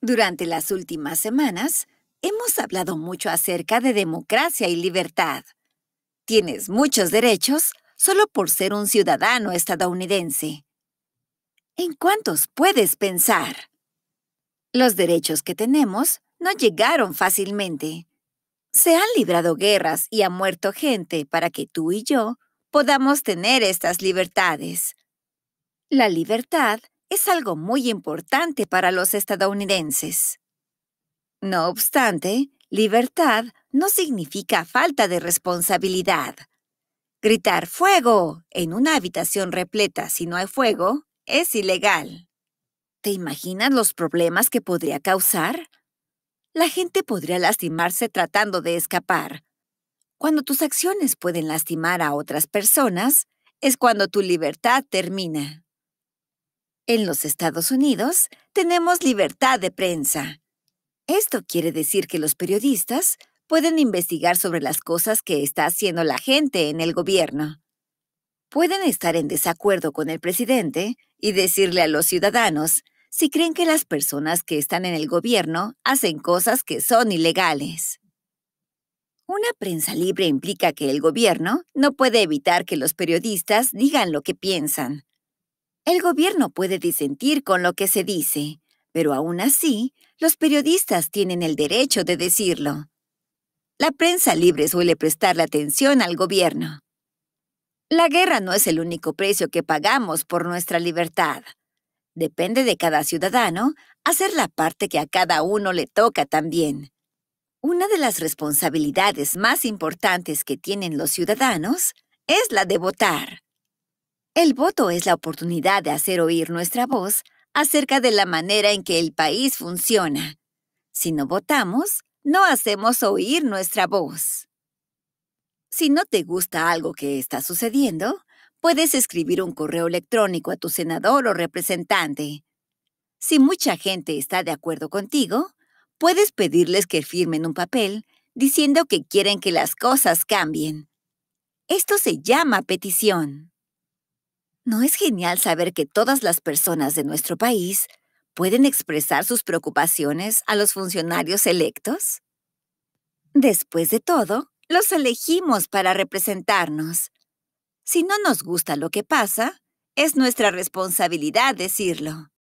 Durante las últimas semanas, hemos hablado mucho acerca de democracia y libertad. Tienes muchos derechos solo por ser un ciudadano estadounidense. ¿En cuántos puedes pensar? Los derechos que tenemos no llegaron fácilmente. Se han librado guerras y ha muerto gente para que tú y yo podamos tener estas libertades. La libertad es algo muy importante para los estadounidenses. No obstante, libertad no significa falta de responsabilidad. Gritar fuego en una habitación repleta si no hay fuego es ilegal. ¿Te imaginas los problemas que podría causar? La gente podría lastimarse tratando de escapar. Cuando tus acciones pueden lastimar a otras personas, es cuando tu libertad termina. En los Estados Unidos tenemos libertad de prensa. Esto quiere decir que los periodistas pueden investigar sobre las cosas que está haciendo la gente en el gobierno. Pueden estar en desacuerdo con el presidente y decirle a los ciudadanos si creen que las personas que están en el gobierno hacen cosas que son ilegales. Una prensa libre implica que el gobierno no puede evitar que los periodistas digan lo que piensan, el gobierno puede disentir con lo que se dice, pero aún así, los periodistas tienen el derecho de decirlo. La prensa libre suele prestarle atención al gobierno. La guerra no es el único precio que pagamos por nuestra libertad. Depende de cada ciudadano hacer la parte que a cada uno le toca también. Una de las responsabilidades más importantes que tienen los ciudadanos es la de votar. El voto es la oportunidad de hacer oír nuestra voz acerca de la manera en que el país funciona. Si no votamos, no hacemos oír nuestra voz. Si no te gusta algo que está sucediendo, puedes escribir un correo electrónico a tu senador o representante. Si mucha gente está de acuerdo contigo, puedes pedirles que firmen un papel diciendo que quieren que las cosas cambien. Esto se llama petición. ¿No es genial saber que todas las personas de nuestro país pueden expresar sus preocupaciones a los funcionarios electos? Después de todo, los elegimos para representarnos. Si no nos gusta lo que pasa, es nuestra responsabilidad decirlo.